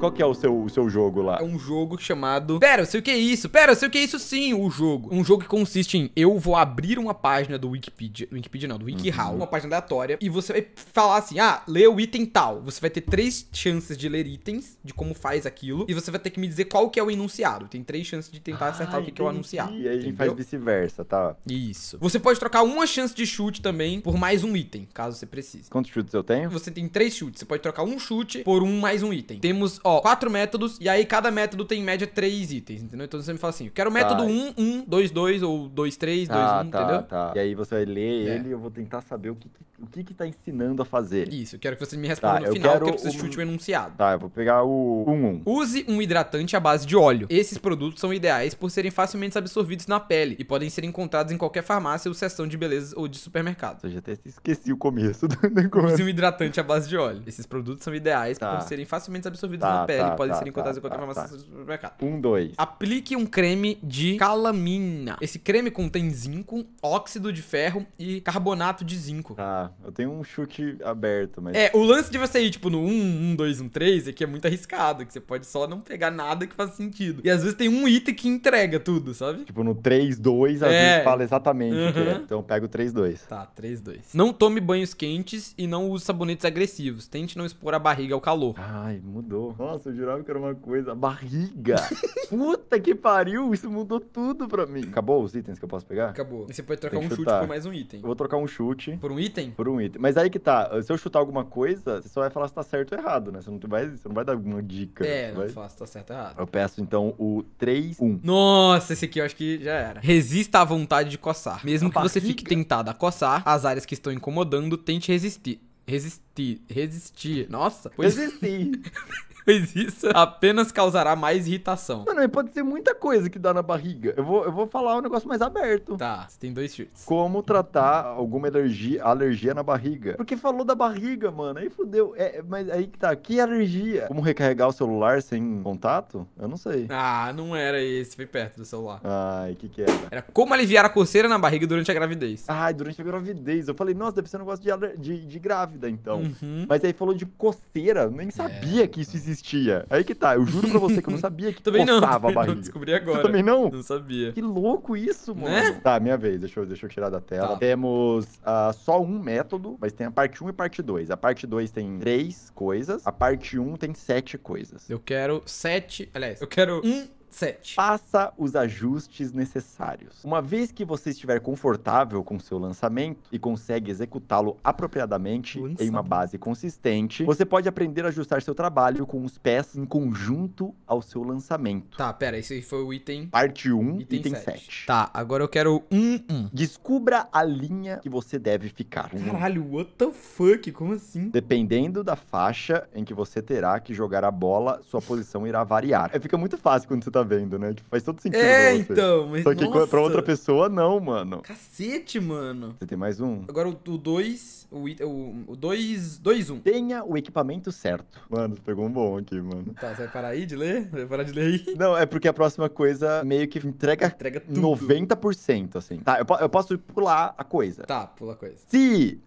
Qual que é o seu, o seu jogo lá? É um jogo chamado... Pera, sei o que é isso. Pera, sei o que é isso sim, o jogo. Um jogo que consiste em eu vou abrir uma página do Wikipedia. Wikipedia não, do WikiHow. Uhum. Uma página aleatória. E você vai falar assim, ah, lê o item tal. Você vai ter três chances de ler itens, de como faz aquilo. E você vai ter que me dizer qual que é o enunciado. Tem três chances de tentar ah, acertar entendi. o que, é o anunciado. E aí a gente faz vice-versa, tá? Isso. Você pode trocar uma chance de chute também por mais um item, caso você precise. Quantos chutes eu tenho? Você tem três chutes. Você pode trocar um chute por um mais um item. Temos, ó, quatro métodos, e aí cada método tem em média três itens, entendeu? Então você me fala assim, eu quero o método 1, 1, 2, 2, ou 2, 3, 2, 1, entendeu? Tá. E aí você vai ler é. ele e eu vou tentar saber o que, o que que tá ensinando a fazer. Isso, eu quero que você me tá, responda tá, no final, porque eu preciso o... chute o enunciado. Tá, eu vou pegar o 1, 1. Use um hidratante à base de óleo. Esses produtos são ideais por serem facilmente absorvidos na pele e podem ser encontrados em qualquer farmácia ou seção de beleza ou de supermercado. Eu já até esqueci o começo do negócio. Use um hidratante à base de óleo. Esses produtos são ideais tá. por serem facilmente absorvidos tá, na na tá, pele, tá, podem tá, ser encontradas tá, em qualquer tá, farmácia do supermercado. Um, dois. Aplique um creme de calamina. Esse creme contém zinco, óxido de ferro e carbonato de zinco. Tá, eu tenho um chute aberto, mas. É, o lance de você ir, tipo, no 1, 1, 2, 1, 3 é que é muito arriscado, que você pode só não pegar nada que faça sentido. E às vezes tem um item que entrega tudo, sabe? Tipo, no 3, 2, a é. vezes fala exatamente uhum. o que é. Então eu pego 3, 2. Tá, 3, 2. Não tome banhos quentes e não use sabonetes agressivos. Tente não expor a barriga ao calor. Ai, mudou. Nossa, eu jurava que era uma coisa. Barriga! Puta que pariu! Isso mudou tudo pra mim. Acabou os itens que eu posso pegar? Acabou. E você pode trocar um chutar. chute por mais um item. Eu vou trocar um chute. Por um item? Por um item. Mas aí que tá. Eh, se eu chutar alguma coisa, você só vai falar se tá certo ou errado, né? Você não vai, você não vai dar alguma dica. É, não vai... fala se tá certo ou errado. Eu peço então o 3-1. Nossa, esse aqui eu acho que já era. Resista à vontade de coçar. Mesmo a que barriga. você fique tentado a coçar, as áreas que estão incomodando, tente resistir. Resistir. Resistir. Nossa. Pois... Resistir. pois isso apenas causará mais irritação. Mano, pode ser muita coisa que dá na barriga. Eu vou, eu vou falar um negócio mais aberto. Tá, você tem dois shirts. Como tratar alguma alergia, alergia na barriga. Porque falou da barriga, mano. Aí fudeu. É, é, mas aí que tá. Que alergia? Como recarregar o celular sem contato? Eu não sei. Ah, não era esse. Foi perto do celular. Ai, o que que era? Era como aliviar a coceira na barriga durante a gravidez. Ai, durante a gravidez. Eu falei, nossa, deve ser um negócio de, de, de grávida, então. Uhum. Mas aí falou de coceira. nem sabia é. que isso existia existia. Aí que tá, eu juro pra você que eu não sabia que também coçava não, a barriga. Não, descobri agora. Você também não? Não sabia. Que louco isso, mano. Né? Tá, minha vez, deixa eu, deixa eu tirar da tela. Tá. Temos uh, só um método, mas tem a parte 1 e a parte 2. A parte 2 tem três coisas, a parte 1 tem sete coisas. Eu quero sete, aliás, eu quero um 7. Faça os ajustes necessários. Uma vez que você estiver confortável com seu lançamento e consegue executá-lo apropriadamente Lançado. em uma base consistente, você pode aprender a ajustar seu trabalho com os pés em conjunto ao seu lançamento. Tá, pera, esse foi o item. Parte 1, item, item 7. 7. Tá, agora eu quero um, Um. Descubra a linha que você deve ficar. Caralho, what the fuck? Como assim? Dependendo da faixa em que você terá que jogar a bola, sua posição irá variar. É, fica muito fácil quando você tá tá vendo, né? Tipo, faz todo sentido. É, então, mas. Só que nossa. pra outra pessoa, não, mano. Cacete, mano. Você tem mais um? Agora o 2. O 2. 2, 1. Tenha o equipamento certo. Mano, você pegou um bom aqui, mano. Tá, você vai parar aí de ler? Você vai parar de ler aí? Não, é porque a próxima coisa meio que entrega, entrega tudo. 90%, assim. Tá, eu, eu posso pular a coisa. Tá, pula a coisa. Se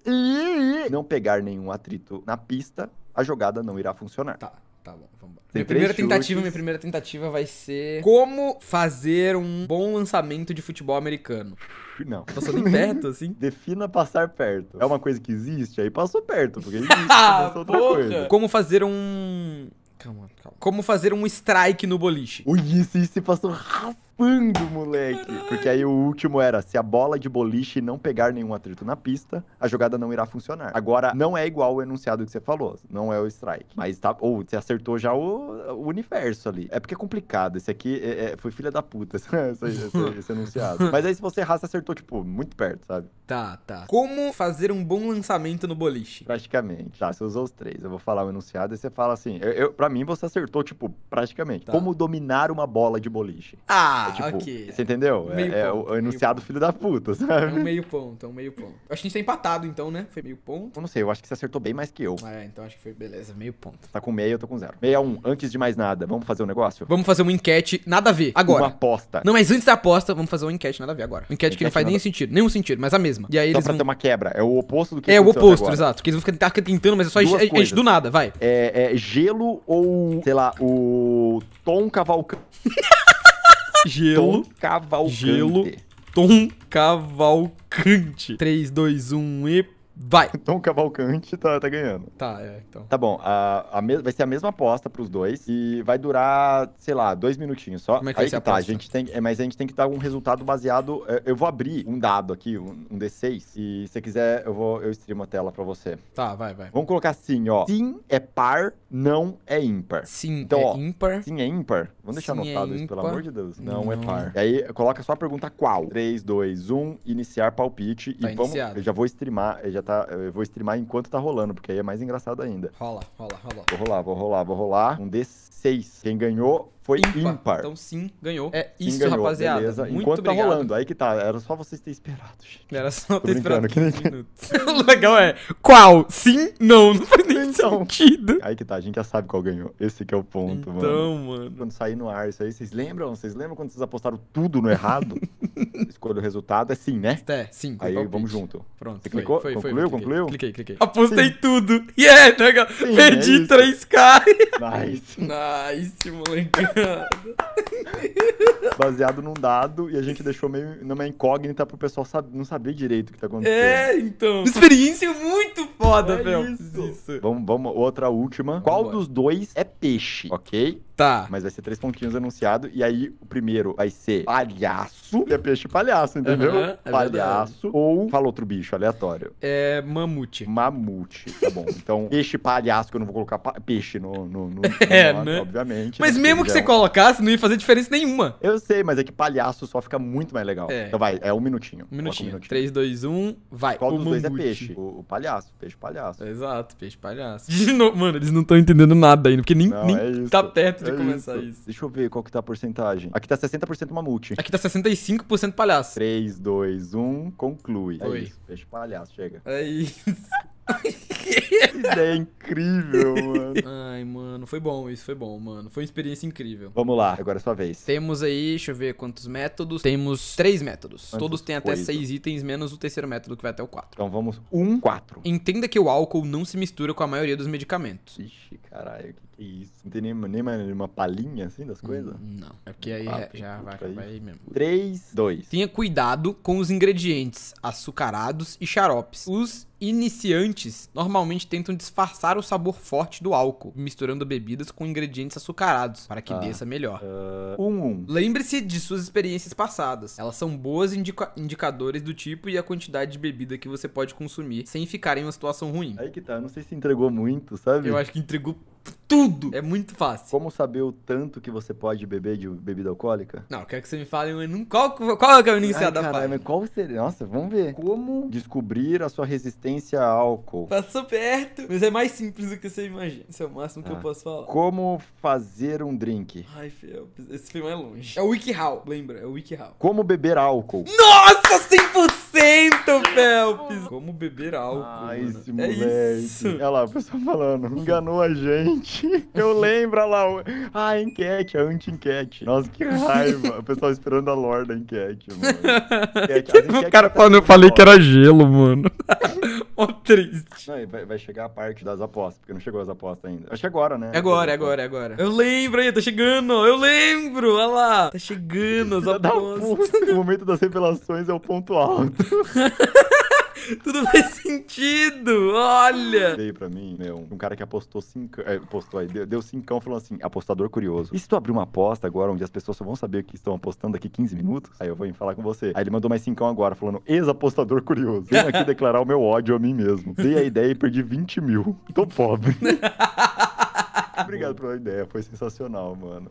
não pegar nenhum atrito na pista, a jogada não irá funcionar. Tá. Tá bom, vamos Minha primeira chutes. tentativa, minha primeira tentativa vai ser como fazer um bom lançamento de futebol americano. Não. Tá passou bem perto, assim? Defina passar perto. É uma coisa que existe, aí passou perto, porque existe, passou é outra coisa. Como fazer um... Calma, calma. Como fazer um strike no boliche. Ui, isso, isso passou rápido pando, moleque. Caralho. Porque aí o último era: se a bola de boliche não pegar nenhum atrito na pista, a jogada não irá funcionar. Agora, não é igual o enunciado que você falou, não é o strike. Mas tá. Ou você acertou já o, o, universo ali. É porque é complicado. Esse aqui é, é, foi filha da puta, esse, esse, esse enunciado. Mas aí se você errar, você acertou, tipo, muito perto, sabe? Tá, tá. Como fazer um bom lançamento no boliche? Praticamente. Tá, você usou os três. Eu vou falar o enunciado e você fala assim. Eu, eu, pra mim, você acertou, tipo, praticamente. Tá. Como dominar uma bola de boliche. Ah! tipo, ok. Você entendeu? É, meio é, ponto, é o enunciado filho da puta, sabe? É um meio ponto, é um meio ponto. Acho que a gente tá empatado, então, né? Foi meio ponto. Eu não sei, eu acho que você acertou bem mais que eu. É, então acho que foi beleza, meio ponto. Tá com meia, eu tô com zero. Meia um, antes de mais nada, vamos fazer um negócio? Vamos fazer uma enquete, nada a ver, agora. Uma aposta. Não, mas antes da aposta, vamos fazer uma enquete, nada a ver agora. Uma enquete, enquete que não faz nenhum sentido, nenhum sentido, mas a mesma. E aí Só eles pra vão... ter uma quebra, é o oposto do que É, o oposto, agora. exato. Que eles vão ficar tentando, mas é só a gente, do nada, vai. É, é gelo ou, sei lá, o Tom Cavalcante. Gelo. Tom Cavalcante. Gelo. Tom Cavalcante. 3, 2, 1 e. Vai! Tom Cavalcante tá, tá ganhando. Tá, é, então. Tá bom, a, a me... vai ser a mesma aposta pros dois e vai durar, sei lá, dois minutinhos só. Como é que Aí vai ser que tá, a, gente tem, é, mas a gente tem que dar um resultado baseado... É, eu vou abrir um dado aqui, um, um D6, e se você quiser eu, vou, eu streamo a tela pra você. Tá, vai, vai. Vamos colocar assim, ó. Sim é par, não é ímpar. Sim então, é ó, ímpar. Sim é ímpar Vamos deixar Sim, anotado é isso, pelo amor de Deus. Não, é não, é par. E aí, coloca só a pergunta qual. 3, 2, 1, iniciar palpite. Tá e vamos. Iniciado. Eu já vou streamar, eu já tá. Eu vou streamar enquanto tá rolando, porque aí é mais engraçado ainda. Rola, rola, rola. Vou rolar, vou rolar, vou rolar. Um D6. Quem ganhou foi ímpar. ímpar. Então sim, ganhou. É isso, ganhou, rapaziada. Beleza. Muito Enquanto tá obrigado. tá rolando, aí que tá. Era só vocês terem esperado, gente. Era só ter esperado. Que o legal é, qual? Sim? Não, não faz então, sentido. Aí que tá, a gente já sabe qual ganhou. Esse que é o ponto, então, mano. Então, mano. Quando sair no ar isso aí, vocês lembram? Vocês lembram quando vocês apostaram tudo no errado? Escolha o resultado, é sim, né? É, sim. Aí palpite. vamos junto. Pronto. Você foi, clicou? Foi, concluiu? Foi, concluiu? Cliquei, cliquei. Apostei sim. tudo. E yeah, é, né, Perdi é 3k. Nice. nice, molecada. baseado num dado, e a gente deixou meio numa incógnita pro pessoal sab não saber direito o que tá acontecendo. É, então. Experiência muito foda, é velho. Isso. isso. Vamos, vamos, outra última. Qual dos dois é peixe, ok? Tá. Mas vai ser três pontinhos anunciado. E aí, o primeiro vai ser palhaço. É peixe palhaço, entendeu? Uhum, é palhaço. Verdade. Ou. Fala outro bicho, aleatório. É mamute. Mamute, tá bom. Então, peixe palhaço, que eu não vou colocar peixe no, no, no é, nome, né? obviamente. Mas né, mesmo que você colocasse, não ia fazer diferença nenhuma. Eu sei, mas é que palhaço só fica muito mais legal. É. Então vai, é um minutinho. Um minutinho. três dois um vai. Qual o dos mamute. dois é peixe? O, o, palhaço, peixe palhaço. Exato, peixe palhaço. De novo, mano, eles não estão entendendo nada ainda, porque nem, não, nem é tá perto de é começar isso. isso. Deixa eu ver qual que tá a porcentagem. Aqui tá 60% mamute. Aqui tá 65% palhaço. 3, 2, 1, conclui. Foi. É isso. Fecha palhaço, chega. É isso que ideia é incrível, mano. Ai, mano, foi bom, isso foi bom, mano. Foi uma experiência incrível. Vamos lá, agora é sua vez. Temos aí, deixa eu ver quantos métodos. Temos três métodos. Quantos Todos têm até seis itens, menos o terceiro método que vai até o quatro. Então vamos, um, quatro. Entenda que o álcool não se mistura com a maioria dos medicamentos. Ixi, caralho, o que, que, é isso? Não tem nem, nem uma, uma palhinha assim das coisas? Hum, não. É porque aí é, já vai acabar aí. aí mesmo. Três, dois. Tenha cuidado com os ingredientes açucarados e xaropes. Os iniciantes normalmente tentam disfarçar o sabor forte do álcool, misturando bebidas com ingredientes açucarados, para que ah, desça melhor. Uh... Um, um. Lembre-se de suas experiências passadas. Elas são boas indica indicadores do tipo e a quantidade de bebida que você pode consumir sem ficar em uma situação ruim. Aí que tá, não sei se entregou muito, sabe? Eu acho que entregou tudo. É muito fácil. Como saber o tanto que você pode beber de bebida alcoólica? Não, eu quero que você me fale um, qual, qual é, é o caminho inicial da fase? qual seria? Nossa, vamos ver. Como descobrir a sua resistência a álcool? Passou tá perto, mas é mais simples do que você imagina. Isso é o máximo ah. que eu ah. posso falar. Como fazer um drink? Ai, Fel, esse filme é longe. É o WikiHow, lembra? É o WikiHow. Como beber álcool? Nossa, 100%! Phelps! Como beber álcool. Ah, esse é moleque. É isso. Olha lá, o pessoal falando, enganou a gente. Eu lembro, olha lá. Ah, enquete, a anti-enquete. Nossa, que raiva. O pessoal esperando a Lorda enquete, mano. Enquete, o cara tá falando, eu falei que era gelo, mano. Ó, triste. Não, vai, vai, chegar a parte das apostas, porque não chegou as apostas ainda. Acho que agora, né? Agora, é agora, agora. Eu lembro aí, tá chegando. Eu lembro, olha lá. Tá chegando as apostas. o momento das revelações é o ponto alto. Tudo faz sentido, olha! Veio pra mim, meu, um cara que apostou cinco... É, apostou aí, deu, deu cincão, falou assim, apostador curioso. E se tu abrir uma aposta agora, onde as pessoas só vão saber que estão apostando daqui 15 minutos? Aí eu vou falar com você. Aí ele mandou mais cincão agora, falando, ex-apostador curioso. Venho aqui declarar o meu ódio a mim mesmo. Dei a ideia e perdi 20 mil. Tô pobre. Obrigado pela ideia, foi sensacional, mano.